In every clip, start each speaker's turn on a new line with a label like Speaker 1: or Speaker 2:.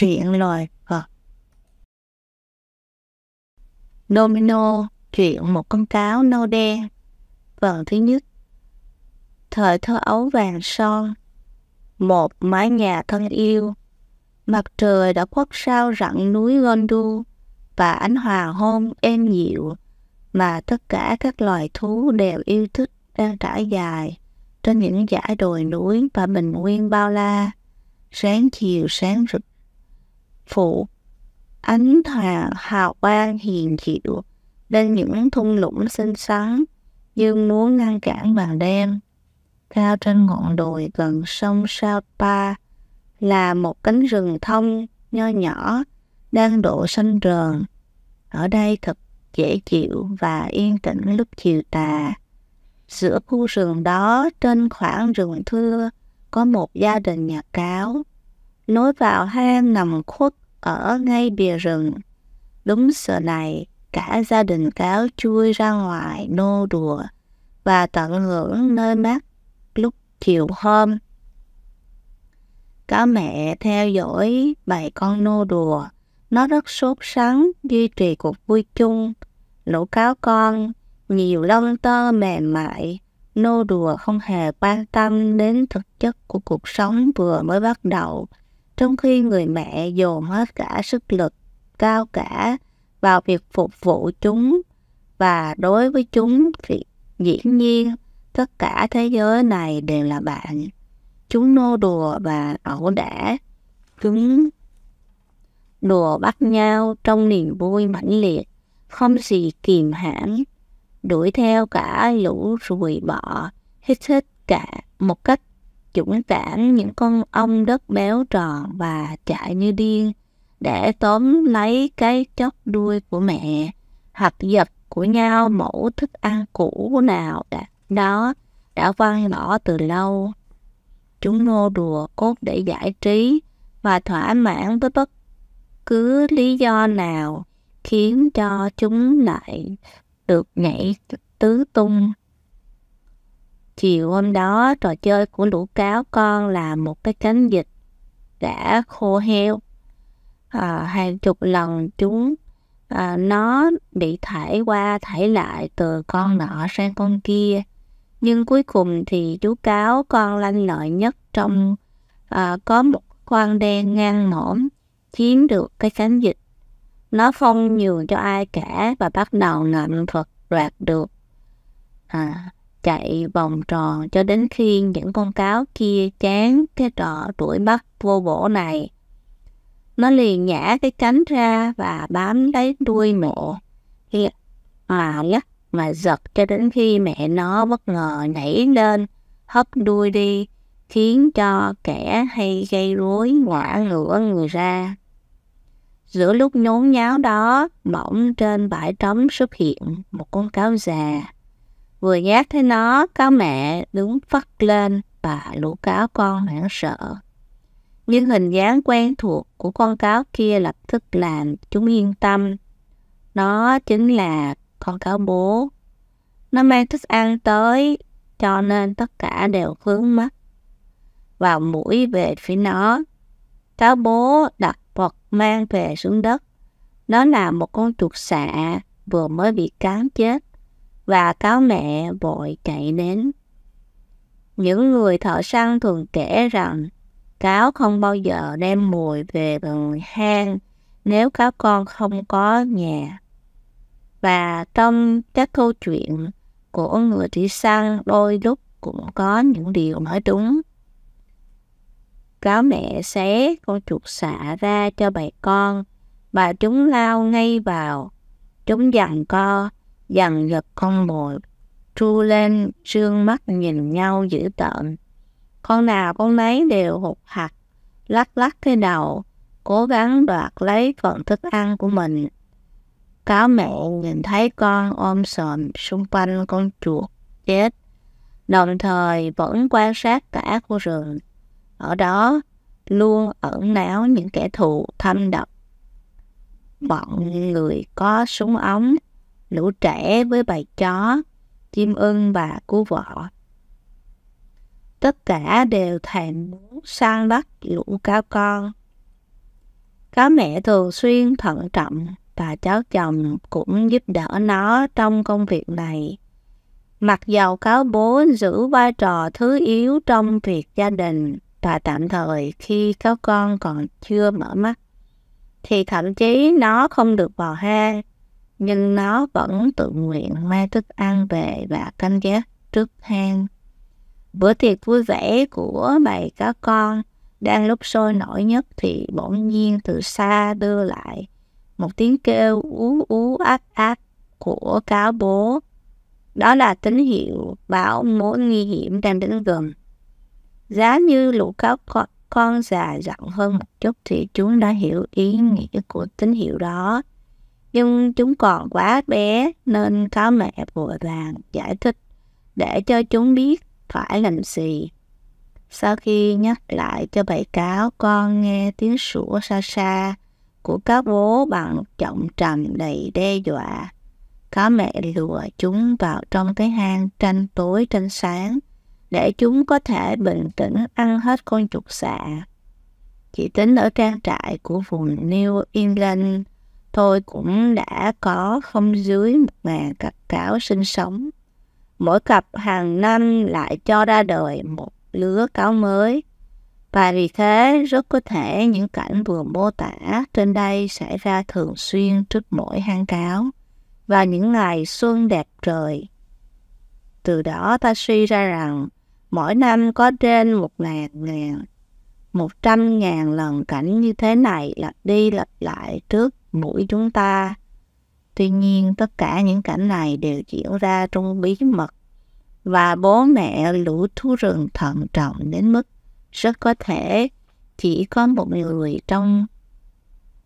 Speaker 1: chuyện rồi à. domino chuyện một con cáo nâu đen phần thứ nhất thời thơ ấu vàng son một mái nhà thân yêu mặt trời đã khuất sau rặng núi gondu và ánh hòa hôn êm dịu mà tất cả các loài thú đều yêu thích đang trải dài trên những dải đồi núi và bình nguyên bao la sáng chiều sáng rực phụ ánh hòa hào quang hiền chịu lên những thung lũng xinh xắn dương muốn ngăn cản màn đen cao trên ngọn đồi gần sông Sapa là một cánh rừng thông nho nhỏ đang độ xanh rờn ở đây thật dễ chịu và yên tĩnh lúc chiều tà giữa khu rừng đó trên khoảng rừng thưa có một gia đình nhà cáo Nối vào hai em nằm khuất ở ngay bìa rừng. Đúng giờ này, cả gia đình cáo chui ra ngoài nô đùa và tận hưởng nơi mát lúc chiều hôm. Cá mẹ theo dõi bầy con nô đùa. Nó rất sốt sắng duy trì cuộc vui chung. Lũ cáo con, nhiều lông tơ mềm mại, nô đùa không hề quan tâm đến thực chất của cuộc sống vừa mới bắt đầu trong khi người mẹ dồn hết cả sức lực cao cả vào việc phục vụ chúng và đối với chúng thì dĩ nhiên tất cả thế giới này đều là bạn chúng nô đùa và ẩu đả chúng đùa bắt nhau trong niềm vui mãnh liệt không gì kìm hãm đuổi theo cả lũ ruồi bọ hít hết cả một cách dũng cảm những con ong đất béo tròn và chạy như điên để tóm lấy cái chóp đuôi của mẹ hoặc giật của nhau mẫu thức ăn cũ nào đã, đó đã văng bỏ từ lâu. Chúng nô đùa cốt để giải trí và thỏa mãn với bất cứ lý do nào khiến cho chúng lại được nhảy tứ tung Chiều hôm đó trò chơi của lũ cáo con là một cái cánh dịch đã khô heo. À, hàng chục lần chúng à, nó bị thải qua thải lại từ con nọ sang con kia. Nhưng cuối cùng thì chú cáo con lanh lợi nhất trong à, có một con đen ngang mõm chiếm được cái cánh dịch. Nó không nhường cho ai cả và bắt đầu ngậm phật đoạt được. À, chạy vòng tròn cho đến khi những con cáo kia chán cái trò đuổi bắt vô bổ này. Nó liền nhả cái cánh ra và bám lấy đuôi mộ. Khi à lắc mà giật cho đến khi mẹ nó bất ngờ nhảy lên, hấp đuôi đi, khiến cho kẻ hay gây rối ngã ngửa người ra. Giữa lúc nhốn nháo đó, bỗng trên bãi trống xuất hiện một con cáo già vừa giác thấy nó cáo mẹ đứng phắt lên và lũ cáo con hoảng sợ nhưng hình dáng quen thuộc của con cáo kia lập tức làm chúng yên tâm nó chính là con cáo bố nó mang thức ăn tới cho nên tất cả đều hướng mắt vào mũi về phía nó cáo bố đặt vật mang về xuống đất nó là một con chuột xạ vừa mới bị cắn chết và cáo mẹ vội chạy đến. Những người thợ săn thường kể rằng cáo không bao giờ đem mùi về bằng hang nếu cáo con không có nhà. Và trong các câu chuyện của người thủy săn đôi lúc cũng có những điều nói đúng. Cáo mẹ xé con chuột xạ ra cho bầy con và chúng lao ngay vào. Chúng dằn co dằn giật con mồi, tru lên trương mắt nhìn nhau dữ tợn. Con nào con nấy đều hụt hạt, lắc lắc cái đầu, cố gắng đoạt lấy phần thức ăn của mình. Cáo mẹ nhìn thấy con ôm sòm xung quanh con chuột chết, đồng thời vẫn quan sát cả khu rừng. Ở đó luôn ẩn náu những kẻ thù thâm độc. Bọn người có súng ống lũ trẻ với bầy chó, chim ưng và cú vọ. Tất cả đều thèm muốn săn bắt lũ cáo con. Cá mẹ thường xuyên thận trọng và cháu chồng cũng giúp đỡ nó trong công việc này. Mặc dầu cáo bố giữ vai trò thứ yếu trong việc gia đình và tạm thời khi cáo con còn chưa mở mắt, thì thậm chí nó không được vào hang nhưng nó vẫn tự nguyện mang thức ăn về và canh gác trước hang. Bữa tiệc vui vẻ của bầy cá con đang lúc sôi nổi nhất thì bỗng nhiên từ xa đưa lại một tiếng kêu ú ú ác ác của cáo bố. Đó là tín hiệu báo mối nguy hiểm đang đến gần. Giá như lũ cáo con, con già dặn hơn một chút thì chúng đã hiểu ý nghĩa của tín hiệu đó nhưng chúng còn quá bé nên có mẹ vội vàng giải thích để cho chúng biết phải làm gì. Sau khi nhắc lại cho bảy cáo, con nghe tiếng sủa xa xa của các bố bằng giọng trầm đầy đe dọa. Có mẹ lùa chúng vào trong cái hang tranh tối tranh sáng để chúng có thể bình tĩnh ăn hết con chuột xạ. Chỉ tính ở trang trại của vùng New England, tôi cũng đã có không dưới một ngàn cặp cáo sinh sống. Mỗi cặp hàng năm lại cho ra đời một lứa cáo mới. Và vì thế, rất có thể những cảnh vừa mô tả trên đây xảy ra thường xuyên trước mỗi hang cáo và những ngày xuân đẹp trời. Từ đó ta suy ra rằng mỗi năm có trên một ngàn ngàn, một trăm ngàn lần cảnh như thế này lặp đi lặp lại trước mũi chúng ta. Tuy nhiên tất cả những cảnh này đều diễn ra trong bí mật và bố mẹ lũ thú rừng thận trọng đến mức rất có thể chỉ có một người trong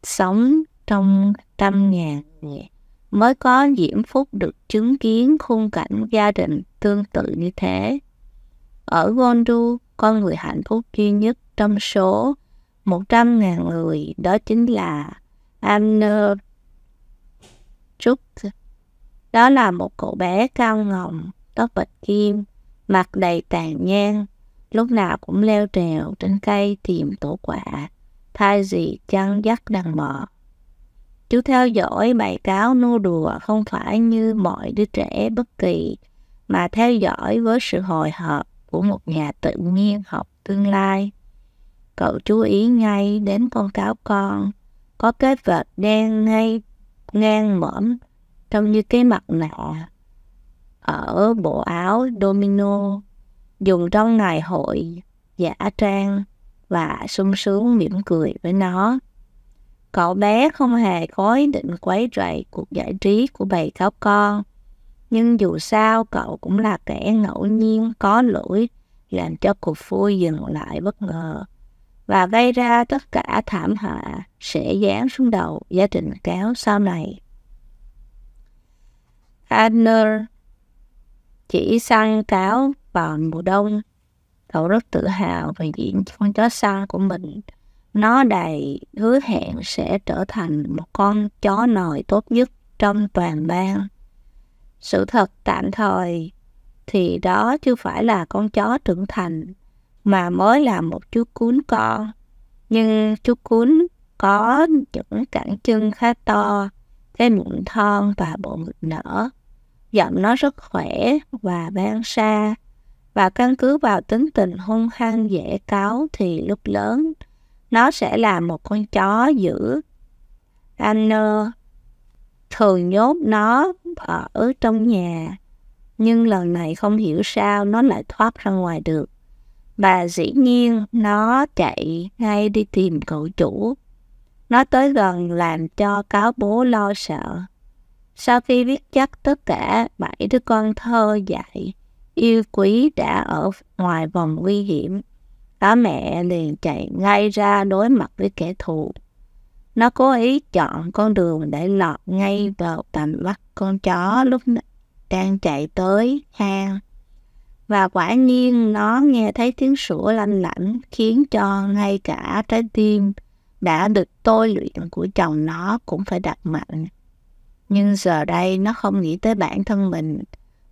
Speaker 1: sống trong trăm ngàn người mới có diễm phúc được chứng kiến khung cảnh gia đình tương tự như thế. Ở Gondu, con người hạnh phúc duy nhất trong số 100.000 người đó chính là anh uh, ờ, chút, đó là một cậu bé cao ngọng tóc bạch kim mặt đầy tàn nhang lúc nào cũng leo trèo trên cây tìm tổ quả thay gì chăn dắt đàn bò chú theo dõi bài cáo nô đùa không phải như mọi đứa trẻ bất kỳ mà theo dõi với sự hồi hộp của một nhà tự nhiên học tương lai cậu chú ý ngay đến con cáo con có cái vệt đen ngay ngang mõm trông như cái mặt nạ ở bộ áo domino dùng trong ngày hội giả trang và sung sướng mỉm cười với nó. Cậu bé không hề có ý định quấy rầy cuộc giải trí của bầy cáo con, nhưng dù sao cậu cũng là kẻ ngẫu nhiên có lỗi làm cho cuộc vui dừng lại bất ngờ và gây ra tất cả thảm họa sẽ giáng xuống đầu gia đình cáo sau này. Adner chỉ săn cáo vào mùa đông. Cậu rất tự hào về diện con chó săn của mình. Nó đầy hứa hẹn sẽ trở thành một con chó nòi tốt nhất trong toàn bang. Sự thật tạm thời thì đó chưa phải là con chó trưởng thành mà mới là một chú cún con nhưng chú cún có những cẳng chân khá to cái mụn thon và bộ ngực nở giọng nó rất khỏe và vang xa và căn cứ vào tính tình hung hăng dễ cáo thì lúc lớn nó sẽ là một con chó dữ anh Nơ ờ, thường nhốt nó ở trong nhà nhưng lần này không hiểu sao nó lại thoát ra ngoài được và dĩ nhiên nó chạy ngay đi tìm cậu chủ. Nó tới gần làm cho cáo bố lo sợ. Sau khi biết chắc tất cả bảy đứa con thơ dạy, yêu quý đã ở ngoài vòng nguy hiểm, cả mẹ liền chạy ngay ra đối mặt với kẻ thù. Nó cố ý chọn con đường để lọt ngay vào tầm mắt con chó lúc đang chạy tới hang và quả nhiên nó nghe thấy tiếng sủa lanh lảnh khiến cho ngay cả trái tim đã được tôi luyện của chồng nó cũng phải đặt mạnh. Nhưng giờ đây nó không nghĩ tới bản thân mình.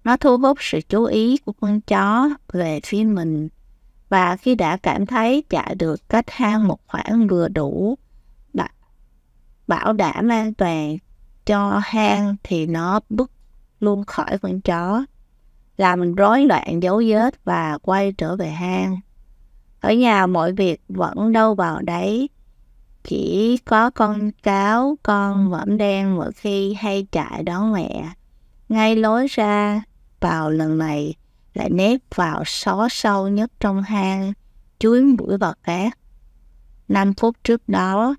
Speaker 1: Nó thu hút sự chú ý của con chó về phía mình. Và khi đã cảm thấy chạy được cách hang một khoảng vừa đủ, bảo đảm an toàn cho hang thì nó bước luôn khỏi con chó là mình rối loạn dấu vết và quay trở về hang. Ở nhà mọi việc vẫn đâu vào đấy, chỉ có con cáo, con võm đen mỗi khi hay chạy đón mẹ. Ngay lối ra, vào lần này lại nếp vào xó sâu nhất trong hang, chuối mũi vào cát. Năm phút trước đó,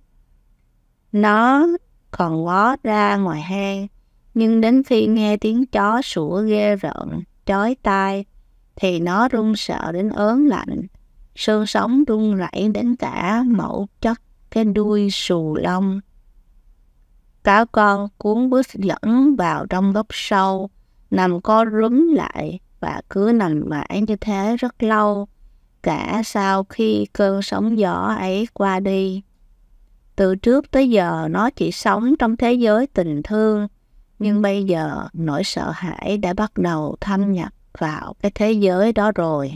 Speaker 1: nó còn vó ra ngoài hang, nhưng đến khi nghe tiếng chó sủa ghê rợn, chói tai thì nó run sợ đến ớn lạnh xương sống run rẩy đến cả mẫu chất cái đuôi sù lông cáo con cuốn bước dẫn vào trong góc sâu nằm co rúm lại và cứ nằm mãi như thế rất lâu cả sau khi cơn sóng gió ấy qua đi từ trước tới giờ nó chỉ sống trong thế giới tình thương nhưng bây giờ nỗi sợ hãi đã bắt đầu thâm nhập vào cái thế giới đó rồi